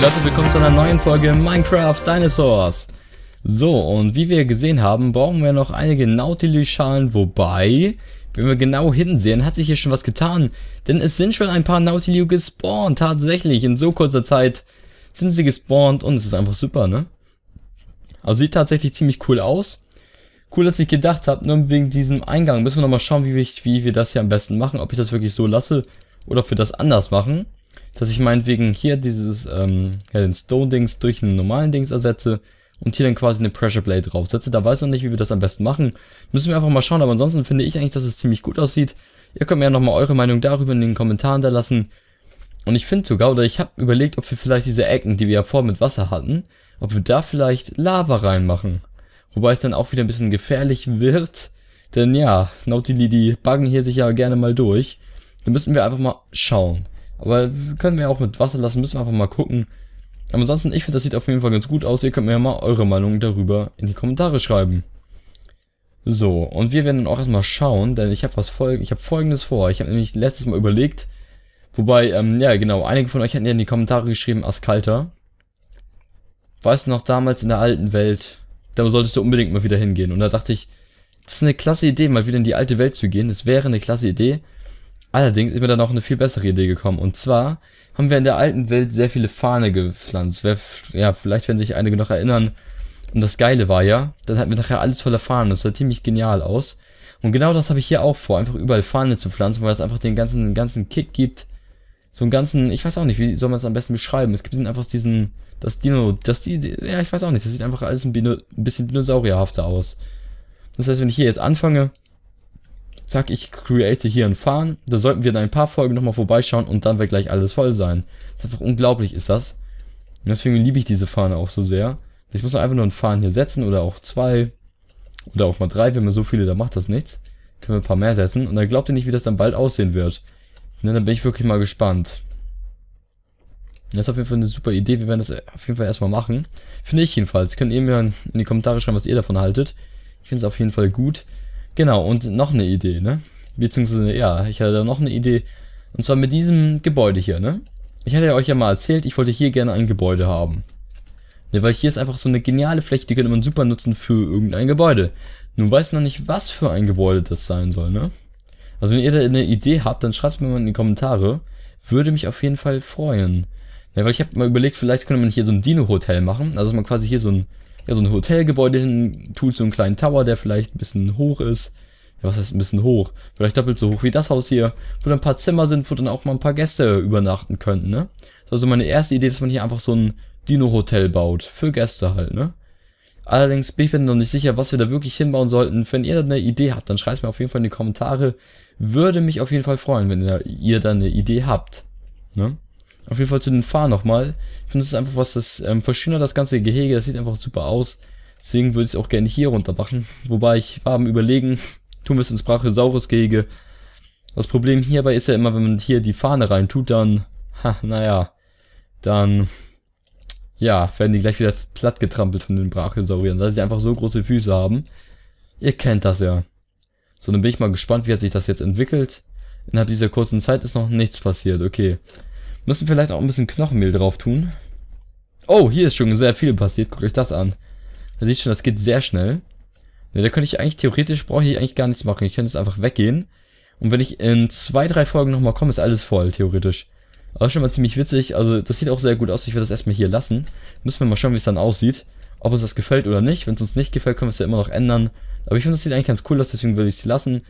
Hey Leute, willkommen zu einer neuen Folge Minecraft Dinosaurs. So, und wie wir gesehen haben, brauchen wir noch einige Nautilus-Schalen, wobei, wenn wir genau hinsehen, hat sich hier schon was getan. Denn es sind schon ein paar Nautilus gespawnt, tatsächlich. In so kurzer Zeit sind sie gespawnt und es ist einfach super, ne? Also sieht tatsächlich ziemlich cool aus. Cool, dass ich gedacht habe, nur wegen diesem Eingang. Müssen wir nochmal schauen, wie, ich, wie wir das hier am besten machen. Ob ich das wirklich so lasse oder ob wir das anders machen dass ich meinetwegen hier dieses ähm, ja, den Stone-Dings durch einen normalen Dings ersetze und hier dann quasi eine Pressure Blade draufsetze. Da weiß ich noch nicht, wie wir das am besten machen. Müssen wir einfach mal schauen, aber ansonsten finde ich eigentlich, dass es ziemlich gut aussieht. Ihr könnt mir ja nochmal eure Meinung darüber in den Kommentaren da lassen. Und ich finde sogar, oder ich habe überlegt, ob wir vielleicht diese Ecken, die wir ja vorher mit Wasser hatten, ob wir da vielleicht Lava reinmachen. Wobei es dann auch wieder ein bisschen gefährlich wird. Denn ja, Nautilus, die buggen hier sich ja gerne mal durch. Da müssen wir einfach mal schauen. Aber können wir auch mit Wasser lassen, müssen wir einfach mal gucken. Aber ansonsten, ich finde, das sieht auf jeden Fall ganz gut aus. Ihr könnt mir ja mal eure Meinung darüber in die Kommentare schreiben. So, und wir werden dann auch erstmal schauen, denn ich habe was folgen, ich habe folgendes vor. Ich habe nämlich letztes Mal überlegt, wobei, ähm, ja genau, einige von euch hatten ja in die Kommentare geschrieben, Askalter. Weißt du noch, damals in der alten Welt, da solltest du unbedingt mal wieder hingehen. Und da dachte ich, das ist eine klasse Idee, mal wieder in die alte Welt zu gehen. Das wäre eine klasse Idee. Allerdings ist mir dann noch eine viel bessere Idee gekommen. Und zwar haben wir in der alten Welt sehr viele Fahne gepflanzt. ja, vielleicht werden sich einige noch erinnern. Und das Geile war ja, dann hatten wir nachher alles voller Fahnen. Das sah ziemlich genial aus. Und genau das habe ich hier auch vor, einfach überall Fahne zu pflanzen, weil es einfach den ganzen, den ganzen Kick gibt. So einen ganzen, ich weiß auch nicht, wie soll man es am besten beschreiben? Es gibt einfach diesen, das Dino, das die, ja, ich weiß auch nicht, das sieht einfach alles ein, bisschen dinosaurierhafter aus. Das heißt, wenn ich hier jetzt anfange, zack, ich create hier einen Fahnen. Da sollten wir in ein paar Folgen nochmal vorbeischauen und dann wird gleich alles voll sein. Das ist einfach unglaublich, ist das. Und deswegen liebe ich diese Fahne auch so sehr. Ich muss einfach nur einen Fahnen hier setzen oder auch zwei oder auch mal drei, wenn man so viele, dann macht das nichts. Können wir ein paar mehr setzen und dann glaubt ihr nicht, wie das dann bald aussehen wird. Ne, dann bin ich wirklich mal gespannt. Das ist auf jeden Fall eine super Idee. Wir werden das auf jeden Fall erstmal machen. Finde ich jedenfalls. Könnt ihr mir in die Kommentare schreiben, was ihr davon haltet. Ich finde es auf jeden Fall gut. Genau, und noch eine Idee, ne? Beziehungsweise, ja, ich hatte da noch eine Idee. Und zwar mit diesem Gebäude hier, ne? Ich hatte euch ja mal erzählt, ich wollte hier gerne ein Gebäude haben. Ne, weil hier ist einfach so eine geniale Fläche, die könnte man super nutzen für irgendein Gebäude. Nun weiß ich noch nicht, was für ein Gebäude das sein soll, ne? Also wenn ihr da eine Idee habt, dann schreibt mir mal in die Kommentare. Würde mich auf jeden Fall freuen. Ja, ne, weil ich habe mal überlegt, vielleicht könnte man hier so ein Dino-Hotel machen. Also dass man quasi hier so ein ja, so ein Hotelgebäude hin, tut so einen kleinen Tower, der vielleicht ein bisschen hoch ist. Ja, was heißt ein bisschen hoch? Vielleicht doppelt so hoch wie das Haus hier, wo dann ein paar Zimmer sind, wo dann auch mal ein paar Gäste übernachten könnten, ne? Das war so meine erste Idee, dass man hier einfach so ein Dino-Hotel baut. Für Gäste halt, ne? Allerdings bin ich mir noch nicht sicher, was wir da wirklich hinbauen sollten. Wenn ihr da eine Idee habt, dann schreibt mir auf jeden Fall in die Kommentare. Würde mich auf jeden Fall freuen, wenn ihr da eine Idee habt. Ne? Auf jeden Fall zu den Fahnen nochmal. Ich finde, das ist einfach was, das ähm, verschönert das ganze Gehege, das sieht einfach super aus. Deswegen würde ich es auch gerne hier runter machen. Wobei ich war am überlegen, tun wir es ins Brachiosaurus-Gehege. Das Problem hierbei ist ja immer, wenn man hier die Fahne reintut, dann, ha, naja, dann, ja, werden die gleich wieder platt getrampelt von den Brachiosauriern, weil sie einfach so große Füße haben. Ihr kennt das ja. So, dann bin ich mal gespannt, wie hat sich das jetzt entwickelt. Innerhalb dieser kurzen Zeit ist noch nichts passiert, okay. Müssen vielleicht auch ein bisschen Knochenmehl drauf tun. Oh, hier ist schon sehr viel passiert. Guckt euch das an. Da seht schon, das geht sehr schnell. Ja, ne, da könnte ich eigentlich theoretisch, brauche ich eigentlich gar nichts machen. Ich könnte jetzt einfach weggehen. Und wenn ich in zwei, drei Folgen nochmal komme, ist alles voll, theoretisch. Aber schon mal ziemlich witzig. Also, das sieht auch sehr gut aus. Ich werde das erstmal hier lassen. Müssen wir mal schauen, wie es dann aussieht. Ob uns das gefällt oder nicht. Wenn es uns nicht gefällt, können wir es ja immer noch ändern. Aber ich finde, das sieht eigentlich ganz cool aus, deswegen würde ich es lassen.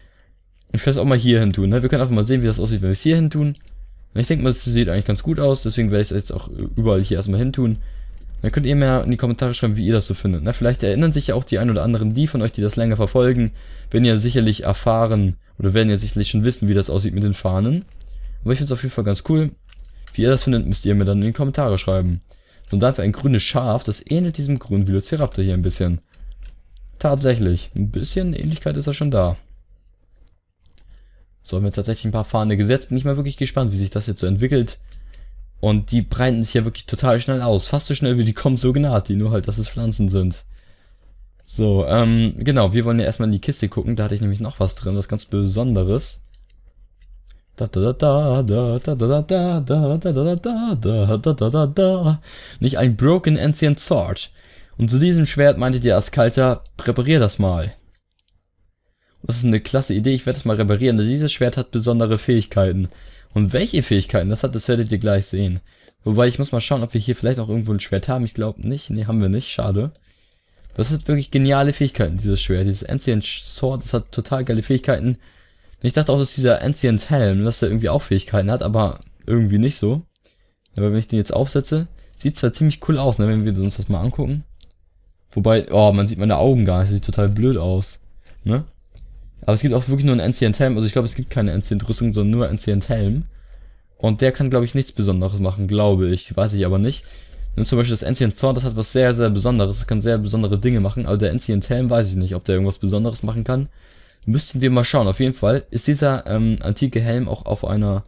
Ich werde es auch mal hier hin tun. Ne? Wir können einfach mal sehen, wie das aussieht, wenn wir es hier hin tun. Und ich denke mal, es sieht eigentlich ganz gut aus, deswegen werde ich es jetzt auch überall hier erstmal hintun. Dann könnt ihr mir in die Kommentare schreiben, wie ihr das so findet. Na, ne? vielleicht erinnern sich ja auch die ein oder anderen, die von euch, die das länger verfolgen, werden ja sicherlich erfahren oder werden ja sicherlich schon wissen, wie das aussieht mit den Fahnen. Aber ich finde es auf jeden Fall ganz cool. Wie ihr das findet, müsst ihr mir dann in die Kommentare schreiben. Und dafür ein grünes Schaf, das ähnelt diesem grünen Velociraptor hier ein bisschen. Tatsächlich, ein bisschen Ähnlichkeit ist da schon da. Sollen wir tatsächlich ein paar fahrende gesetzt? Bin ich mal wirklich gespannt, wie sich das jetzt so entwickelt. Und die breiten sich ja wirklich total schnell aus. Fast so schnell wie die kommen so genaht, die nur halt, dass es Pflanzen sind. So, ähm, genau, wir wollen ja erstmal in die Kiste gucken. Da hatte ich nämlich noch was drin, was ganz Besonderes. Da da da da da da da da da da da da da da da da da da da Nicht ein Broken Ancient Sword. Und zu diesem Schwert meinte der Askalter, reparier das mal. Das ist eine klasse Idee, ich werde es mal reparieren. denn also Dieses Schwert hat besondere Fähigkeiten. Und welche Fähigkeiten das hat, das werdet ihr gleich sehen. Wobei, ich muss mal schauen, ob wir hier vielleicht auch irgendwo ein Schwert haben. Ich glaube nicht. Nee, haben wir nicht. Schade. Das hat wirklich geniale Fähigkeiten, dieses Schwert. Dieses Ancient Sword, das hat total geile Fähigkeiten. Ich dachte auch, dass dieser Ancient Helm, dass der irgendwie auch Fähigkeiten hat, aber irgendwie nicht so. Aber wenn ich den jetzt aufsetze, sieht zwar ziemlich cool aus, ne, wenn wir uns das mal angucken. Wobei, oh, man sieht meine Augen gar nicht, das sieht total blöd aus, ne? Aber es gibt auch wirklich nur einen Ancient Helm. Also ich glaube, es gibt keine Ancient Rüstung, sondern nur Ancient Helm. Und der kann, glaube ich, nichts Besonderes machen, glaube ich. Weiß ich aber nicht. Nimm zum Beispiel das Ancient Zorn, das hat was sehr, sehr Besonderes. Das kann sehr besondere Dinge machen. Aber der Ancient Helm weiß ich nicht, ob der irgendwas Besonderes machen kann. Müssten wir mal schauen. Auf jeden Fall ist dieser ähm, antike Helm auch auf einer,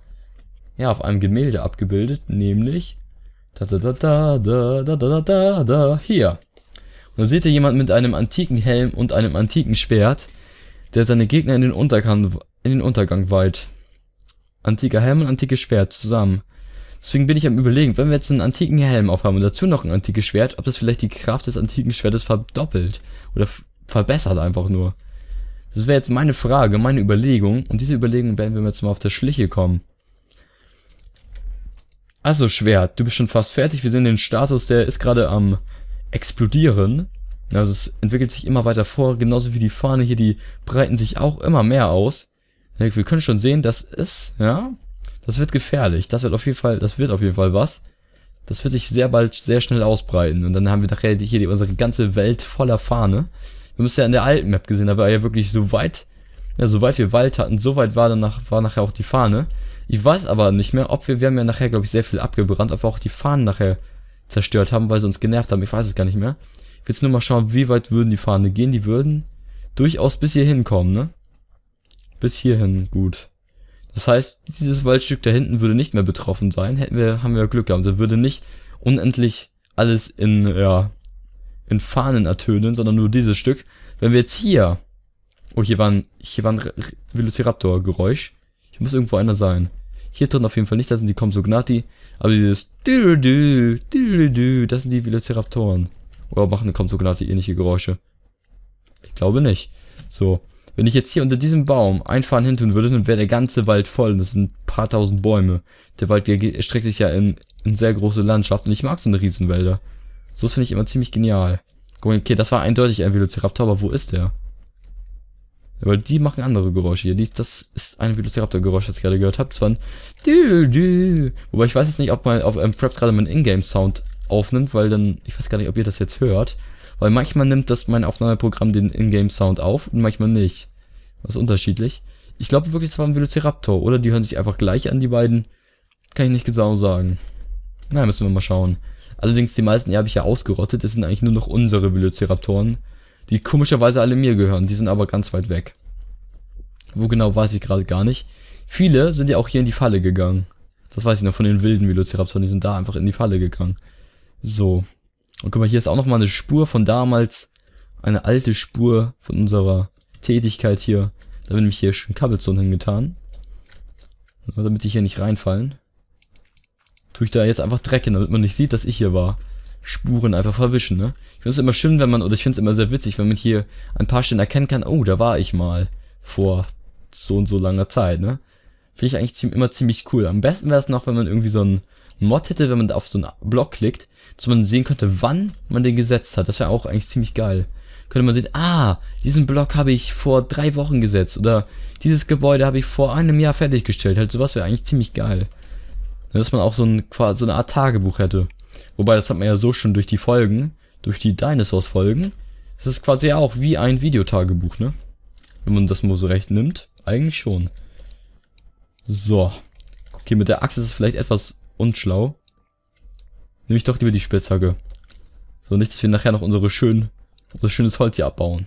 ja, auf einem Gemälde abgebildet. Nämlich, da da da da da da da da da, hier. Und da seht ihr jemand mit einem antiken Helm und einem antiken Schwert der seine Gegner in den Untergang weiht. Antiker Helm und antikes Schwert, zusammen. Deswegen bin ich am überlegen, wenn wir jetzt einen antiken Helm aufhaben und dazu noch ein antikes Schwert, ob das vielleicht die Kraft des antiken Schwertes verdoppelt oder verbessert einfach nur. Das wäre jetzt meine Frage, meine Überlegung und diese Überlegung werden wir jetzt mal auf der Schliche kommen. Also Schwert, du bist schon fast fertig. Wir sehen den Status, der ist gerade am explodieren. Also es entwickelt sich immer weiter vor, genauso wie die Fahne hier, die breiten sich auch immer mehr aus. Wir können schon sehen, das ist, ja, das wird gefährlich. Das wird auf jeden Fall, das wird auf jeden Fall was. Das wird sich sehr bald, sehr schnell ausbreiten. Und dann haben wir nachher hier unsere ganze Welt voller Fahne. Wir haben es ja in der alten Map gesehen, da war ja wirklich so weit, ja, so weit wir Wald hatten, so weit war danach, war nachher auch die Fahne. Ich weiß aber nicht mehr, ob wir, wir haben ja nachher, glaube ich, sehr viel abgebrannt, ob wir auch die Fahnen nachher zerstört haben, weil sie uns genervt haben. Ich weiß es gar nicht mehr. Ich will jetzt nur mal schauen, wie weit würden die Fahne gehen. Die würden durchaus bis hierhin kommen, ne? Bis hierhin, gut. Das heißt, dieses Waldstück da hinten würde nicht mehr betroffen sein. Hätten wir, haben wir Glück gehabt. Da also würde nicht unendlich alles in, ja, in Fahnen ertönen, sondern nur dieses Stück. Wenn wir jetzt hier... Oh, hier war ein, hier war ein Velociraptor-Geräusch. Hier muss irgendwo einer sein. Hier drin auf jeden Fall nicht, da sind die Komsognati. Aber dieses... Das sind die Velociraptoren. Oder machen sogenannte ähnliche Geräusche? Ich glaube nicht. So. Wenn ich jetzt hier unter diesem Baum einfahren hin tun würde, dann wäre der ganze Wald voll. das sind ein paar tausend Bäume. Der Wald der erstreckt sich ja in, in sehr große Landschaft. Und ich mag so eine Riesenwälder. So finde ich immer ziemlich genial. Okay, das war eindeutig ein Velociraptor, aber wo ist der? Weil die machen andere Geräusche hier. das ist ein Velociraptor-Geräusch, das ich gerade gehört habe. Zwar war ein Wobei ich weiß jetzt nicht, ob, mein, ob ähm, Preps gerade meinen Ingame-Sound aufnimmt, weil dann, ich weiß gar nicht, ob ihr das jetzt hört, weil manchmal nimmt das mein Aufnahmeprogramm den Ingame-Sound auf und manchmal nicht. Das ist unterschiedlich. Ich glaube wirklich, es war ein Velociraptor, oder? Die hören sich einfach gleich an, die beiden. Kann ich nicht genau sagen. Na, müssen wir mal schauen. Allerdings, die meisten, die habe ich ja ausgerottet. das sind eigentlich nur noch unsere Velociraptoren, die komischerweise alle mir gehören. Die sind aber ganz weit weg. Wo genau, weiß ich gerade gar nicht. Viele sind ja auch hier in die Falle gegangen. Das weiß ich noch von den wilden Velociraptoren, die sind da einfach in die Falle gegangen. So. Und guck mal, hier ist auch nochmal eine Spur von damals. Eine alte Spur von unserer Tätigkeit hier. Da bin ich hier schon Kabelzonen hingetan. Nur damit die hier nicht reinfallen. Tue ich da jetzt einfach Dreck hin, damit man nicht sieht, dass ich hier war. Spuren einfach verwischen, ne? Ich finde es immer schön, wenn man, oder ich finde es immer sehr witzig, wenn man hier ein paar Stellen erkennen kann, oh, da war ich mal vor so und so langer Zeit, ne? Finde ich eigentlich immer ziemlich cool. Am besten wäre es noch, wenn man irgendwie so ein, Mod hätte, wenn man auf so einen Block klickt, dass man sehen könnte, wann man den gesetzt hat. Das wäre auch eigentlich ziemlich geil. Könnte man sehen, ah, diesen Block habe ich vor drei Wochen gesetzt oder dieses Gebäude habe ich vor einem Jahr fertiggestellt. Halt, sowas wäre eigentlich ziemlich geil. Dass man auch so, ein, so eine Art Tagebuch hätte. Wobei, das hat man ja so schon durch die Folgen, durch die Dinosaurs-Folgen. Das ist quasi auch wie ein Videotagebuch, ne? Wenn man das mal so recht nimmt. Eigentlich schon. So. Okay, mit der Achse ist es vielleicht etwas und schlau. Nehme ich doch lieber die Spitzhacke. So, nicht, dass wir nachher noch unsere schönen, unser schönes Holz hier abbauen.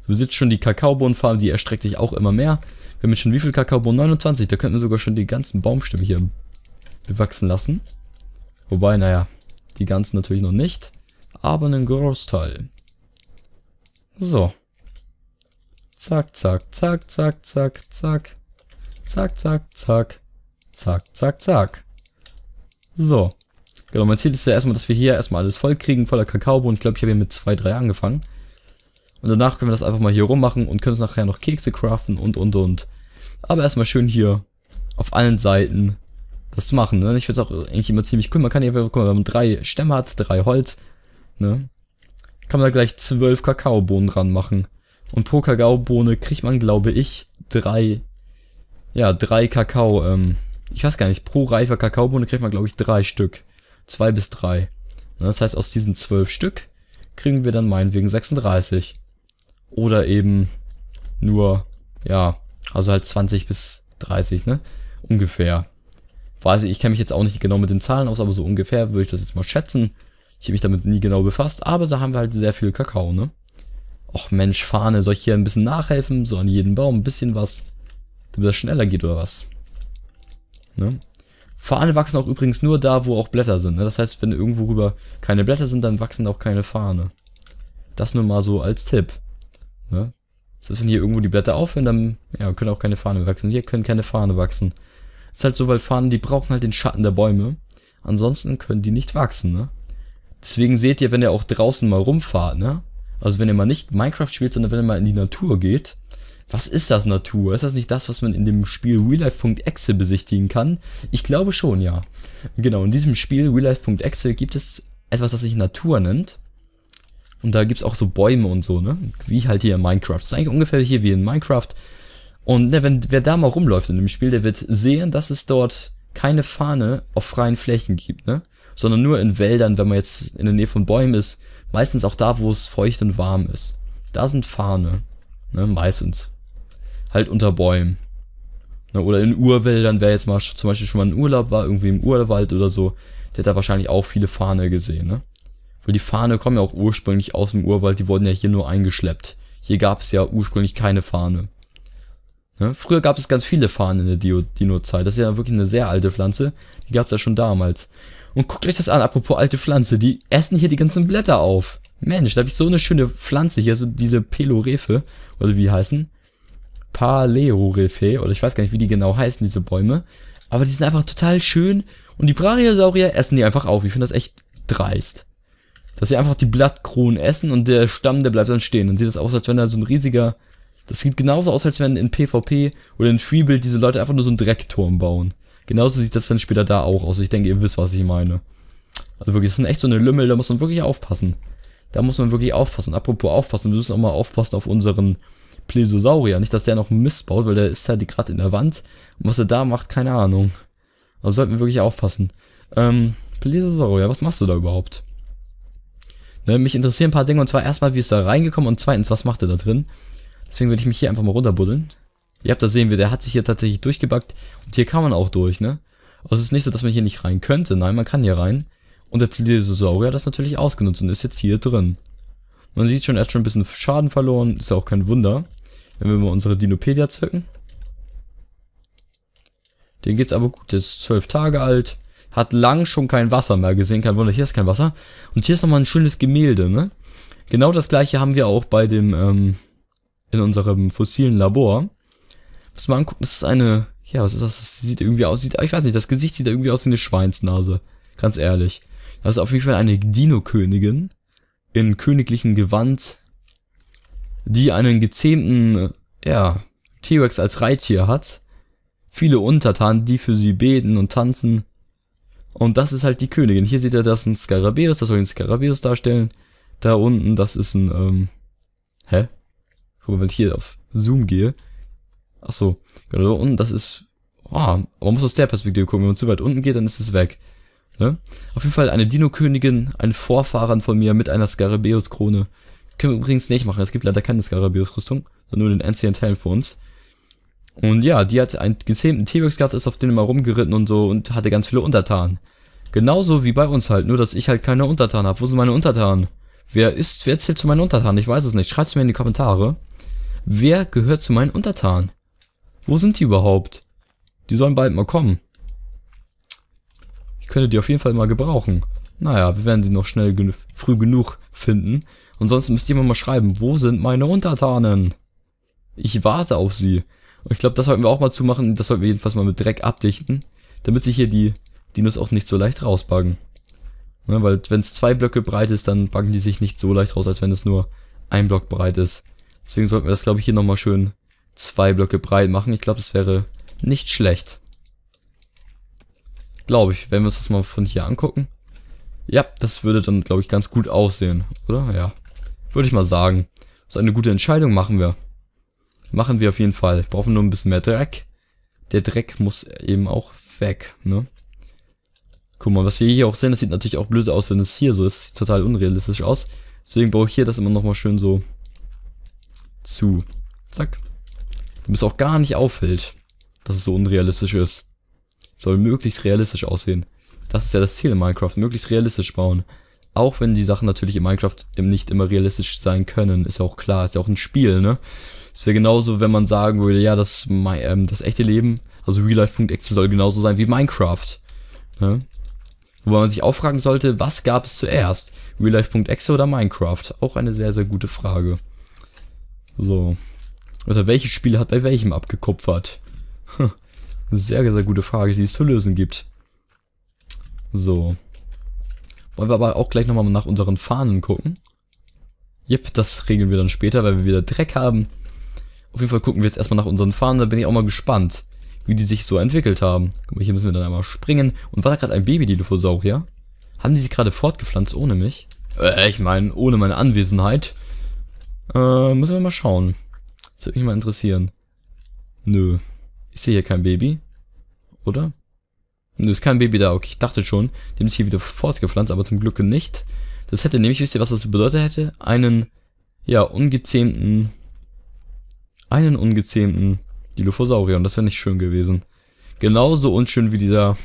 So, wir sitzen schon die Kakaobohnenfarm, die erstreckt sich auch immer mehr. Wir haben jetzt schon wie viel Kakaobohnen? 29. Da könnten wir sogar schon die ganzen Baumstämme hier bewachsen lassen. Wobei, naja, die ganzen natürlich noch nicht. Aber einen Großteil. So. Zack, zack, zack, zack, zack, zack. Zack, zack, zack. Zack, zack, zack. So. Genau, mein Ziel ist ja erstmal, dass wir hier erstmal alles voll kriegen, voller Kakaobohnen. Ich glaube, ich habe hier mit zwei, drei angefangen. Und danach können wir das einfach mal hier rummachen und können uns nachher noch Kekse craften und, und, und. Aber erstmal schön hier auf allen Seiten das machen, ne? Ich finde es auch eigentlich immer ziemlich cool. Man kann hier, guck mal, wenn man drei Stämme hat, drei Holz, ne? Kann man da gleich zwölf Kakaobohnen dran machen. Und pro Kakaobohne kriegt man, glaube ich, drei, ja, drei Kakao, ähm, ich weiß gar nicht, pro reifer Kakaobohne kriegt man, glaube ich, drei Stück. Zwei bis drei. Ne, das heißt, aus diesen zwölf Stück kriegen wir dann meinetwegen 36. Oder eben nur, ja, also halt 20 bis 30, ne? Ungefähr. Weiß ich, ich kenne mich jetzt auch nicht genau mit den Zahlen aus, aber so ungefähr würde ich das jetzt mal schätzen. Ich habe mich damit nie genau befasst, aber so haben wir halt sehr viel Kakao, ne? Och Mensch, Fahne, soll ich hier ein bisschen nachhelfen? So an jedem Baum ein bisschen was, damit das schneller geht oder was? Ne? Fahne wachsen auch übrigens nur da, wo auch Blätter sind. Ne? Das heißt, wenn irgendwo rüber keine Blätter sind, dann wachsen auch keine Fahne. Das nur mal so als Tipp. Ne? Das heißt, wenn hier irgendwo die Blätter aufhören, dann ja, können auch keine Fahne wachsen. Hier können keine Fahne wachsen. Das ist halt so, weil Fahnen, die brauchen halt den Schatten der Bäume. Ansonsten können die nicht wachsen, ne? Deswegen seht ihr, wenn ihr auch draußen mal rumfahrt, ne? Also wenn ihr mal nicht Minecraft spielt, sondern wenn ihr mal in die Natur geht, was ist das Natur? Ist das nicht das, was man in dem Spiel reallife.exe besichtigen kann? Ich glaube schon, ja. Genau, in diesem Spiel reallife.exe gibt es etwas, das sich Natur nennt. Und da gibt es auch so Bäume und so, ne? Wie halt hier in Minecraft. Das ist eigentlich ungefähr hier wie in Minecraft. Und ne, wenn wer da mal rumläuft in dem Spiel, der wird sehen, dass es dort keine Fahne auf freien Flächen gibt, ne? Sondern nur in Wäldern, wenn man jetzt in der Nähe von Bäumen ist. Meistens auch da, wo es feucht und warm ist. Da sind Fahne, ne? Meistens halt unter Bäumen. Na, ne, Oder in Urwäldern, wer jetzt mal zum Beispiel schon mal in Urlaub war, irgendwie im Urwald oder so, der hat da wahrscheinlich auch viele Fahne gesehen, ne? Weil die Fahne kommen ja auch ursprünglich aus dem Urwald, die wurden ja hier nur eingeschleppt. Hier gab es ja ursprünglich keine Fahne. Ne? Früher gab es ganz viele Fahnen in der Dino-Zeit. Das ist ja wirklich eine sehr alte Pflanze. Die gab es ja schon damals. Und guckt euch das an, apropos alte Pflanze. Die essen hier die ganzen Blätter auf. Mensch, da habe ich so eine schöne Pflanze hier, so diese Pelorefe, oder wie die heißen. Paleoriffe, oder ich weiß gar nicht, wie die genau heißen, diese Bäume. Aber die sind einfach total schön und die Brachiosaurier essen die einfach auf. Ich finde das echt dreist. Dass sie einfach die Blattkronen essen und der Stamm, der bleibt dann stehen. Dann sieht das aus, als wenn da so ein riesiger... Das sieht genauso aus, als wenn in PvP oder in Freebuild diese Leute einfach nur so einen Dreckturm bauen. Genauso sieht das dann später da auch aus. Ich denke, ihr wisst, was ich meine. Also wirklich, das sind echt so eine Lümmel, da muss man wirklich aufpassen. Da muss man wirklich aufpassen. Apropos aufpassen, wir müssen auch mal aufpassen auf unseren Plesiosaurier. Nicht, dass der noch Mist baut, weil der ist halt gerade in der Wand. Und was er da macht, keine Ahnung. Also sollten wir wirklich aufpassen. Ähm, Plesiosaurier, was machst du da überhaupt? Ne, mich interessieren ein paar Dinge. Und zwar erstmal, wie ist er reingekommen? Und zweitens, was macht er da drin? Deswegen würde ich mich hier einfach mal runterbuddeln. Ihr habt da sehen wir, der hat sich hier tatsächlich durchgebackt. Und hier kann man auch durch, ne? Also es ist nicht so, dass man hier nicht rein könnte. Nein, man kann hier rein. Und der Plesiosaurier hat das natürlich ausgenutzt und ist jetzt hier drin. Man sieht schon, er hat schon ein bisschen Schaden verloren. Ist ja auch kein Wunder. Wenn wir mal unsere Dinopedia zücken. Den geht's aber gut. Der ist zwölf Tage alt. Hat lang schon kein Wasser mehr gesehen. Kein Wunder, hier ist kein Wasser. Und hier ist nochmal ein schönes Gemälde, ne? Genau das gleiche haben wir auch bei dem, ähm, in unserem fossilen Labor. Muss mal angucken, das ist eine, ja, was ist das? Das sieht irgendwie aus, sieht, ich weiß nicht, das Gesicht sieht irgendwie aus wie eine Schweinsnase. Ganz ehrlich. Das ist auf jeden Fall eine Dino-Königin. In königlichem Gewand die einen gezähmten, ja, T-Rex als Reittier hat. Viele Untertanen, die für sie beten und tanzen. Und das ist halt die Königin. Hier seht ihr, das ist ein Skarabäus, das soll ein Skarabäus darstellen. Da unten, das ist ein, ähm, hä? Guck mal, wenn ich hier auf Zoom gehe. Ach so, genau, da unten, das ist, oh, man muss aus der Perspektive gucken. Wenn man zu weit unten geht, dann ist es weg. Ne? Auf jeden Fall eine Dino-Königin, ein Vorfahren von mir mit einer Skarabäus-Krone. Können wir übrigens nicht machen. Es gibt leider keine Scarabeus-Rüstung, sondern nur den Ancient Helm für uns. Und ja, die hat einen gezähmten T-Rex gehabt, ist auf den immer rumgeritten und so und hatte ganz viele Untertanen. Genauso wie bei uns halt, nur dass ich halt keine Untertanen habe. Wo sind meine Untertanen? Wer ist, wer zählt zu meinen Untertanen? Ich weiß es nicht. Schreibt es mir in die Kommentare. Wer gehört zu meinen Untertanen? Wo sind die überhaupt? Die sollen bald mal kommen. Ich könnte die auf jeden Fall mal gebrauchen. Naja, wir werden sie noch schnell genug, früh genug finden. Und sonst müsst ihr mir mal schreiben, wo sind meine Untertanen? Ich warte auf sie. Und ich glaube, das sollten wir auch mal zumachen. Das sollten wir jedenfalls mal mit Dreck abdichten. Damit sich hier die Dinos auch nicht so leicht rausbaggen. Ne, weil wenn es zwei Blöcke breit ist, dann baggen die sich nicht so leicht raus, als wenn es nur ein Block breit ist. Deswegen sollten wir das, glaube ich, hier nochmal schön zwei Blöcke breit machen. Ich glaube, das wäre nicht schlecht. Glaube ich, wenn wir uns das mal von hier angucken. Ja, das würde dann, glaube ich, ganz gut aussehen, oder? Ja. Würde ich mal sagen. Das ist eine gute Entscheidung, machen wir. Machen wir auf jeden Fall. Brauchen nur ein bisschen mehr Dreck. Der Dreck muss eben auch weg, ne? Guck mal, was wir hier auch sehen, das sieht natürlich auch blöd aus, wenn es hier so ist. Das sieht total unrealistisch aus. Deswegen baue ich hier das immer nochmal schön so zu. Zack. Damit es auch gar nicht auffällt, dass es so unrealistisch ist. Soll möglichst realistisch aussehen. Das ist ja das Ziel in Minecraft, möglichst realistisch bauen auch wenn die Sachen natürlich in Minecraft nicht immer realistisch sein können, ist ja auch klar, ist ja auch ein Spiel, ne? Es wäre genauso, wenn man sagen würde, ja, das, ähm, das echte Leben, also reallife.exe soll genauso sein wie Minecraft. Ne? Wobei man sich auch fragen sollte, was gab es zuerst? reallife.exe oder Minecraft? Auch eine sehr, sehr gute Frage. So. Oder welches Spiel hat bei welchem abgekupfert? Hm. Sehr, sehr gute Frage, die es zu lösen gibt. So. Wollen wir aber auch gleich nochmal nach unseren Fahnen gucken. Jep, das regeln wir dann später, weil wir wieder Dreck haben. Auf jeden Fall gucken wir jetzt erstmal nach unseren Fahnen, da bin ich auch mal gespannt, wie die sich so entwickelt haben. Guck mal, hier müssen wir dann einmal springen. Und war da gerade ein Baby-Dilophosaurier? Haben die sich gerade fortgepflanzt ohne mich? Äh, ich meine, ohne meine Anwesenheit. Äh, müssen wir mal schauen. Das würde mich mal interessieren. Nö. Ich sehe hier kein Baby. Oder? Und du bist kein Baby da. Okay, ich dachte schon, dem ist hier wieder fortgepflanzt, aber zum Glück nicht. Das hätte nämlich, wisst ihr, was das bedeutet hätte? Einen, ja, ungezähmten, einen ungezähmten Dilophosaurier. Und das wäre nicht schön gewesen. Genauso unschön wie dieser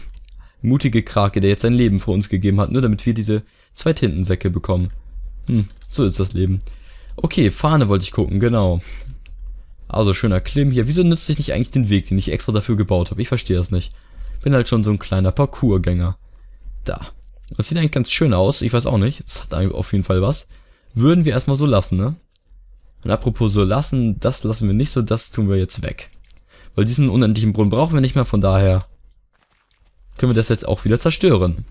mutige Krake, der jetzt sein Leben vor uns gegeben hat, nur damit wir diese zwei Tintensäcke bekommen. Hm, so ist das Leben. Okay, Fahne wollte ich gucken, genau. Also schöner Klim hier. Wieso nützt sich nicht eigentlich den Weg, den ich extra dafür gebaut habe? Ich verstehe das nicht bin halt schon so ein kleiner Parkourgänger. Da. Das sieht eigentlich ganz schön aus. Ich weiß auch nicht. Das hat auf jeden Fall was. Würden wir erstmal so lassen, ne? Und apropos so lassen, das lassen wir nicht so, das tun wir jetzt weg. Weil diesen unendlichen Brunnen brauchen wir nicht mehr, von daher können wir das jetzt auch wieder zerstören.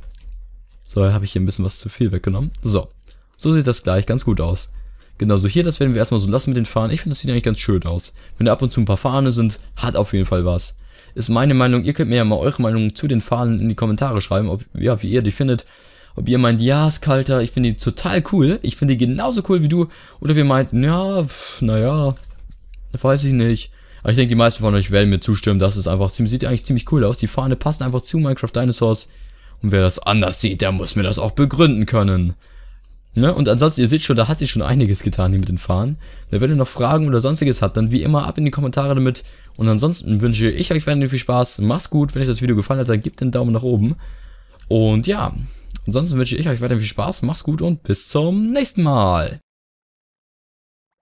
So, habe ich hier ein bisschen was zu viel weggenommen. So, so sieht das gleich ganz gut aus. Genauso hier, das werden wir erstmal so lassen mit den Fahnen. Ich finde, das sieht eigentlich ganz schön aus. Wenn da ab und zu ein paar Fahne sind, hat auf jeden Fall was. Ist meine Meinung. Ihr könnt mir ja mal eure Meinung zu den Fahnen in die Kommentare schreiben, ob, ja, wie ihr die findet. Ob ihr meint, ja, ist kalter, ich finde die total cool. Ich finde die genauso cool wie du. Oder ob ihr meint, ja, naja, weiß ich nicht. Aber ich denke, die meisten von euch werden mir zustimmen, das ist einfach sieht eigentlich ziemlich cool aus. Die Fahne passt einfach zu Minecraft Dinosaurs. Und wer das anders sieht, der muss mir das auch begründen können. Ne? Und ansonsten, ihr seht schon, da hat sich schon einiges getan hier mit den Fahren. Ne, wenn ihr noch Fragen oder sonstiges habt, dann wie immer ab in die Kommentare damit. Und ansonsten wünsche ich euch weiterhin viel Spaß. Macht's gut, wenn euch das Video gefallen hat, dann gebt den Daumen nach oben. Und ja, ansonsten wünsche ich euch weiterhin viel Spaß, macht's gut und bis zum nächsten Mal.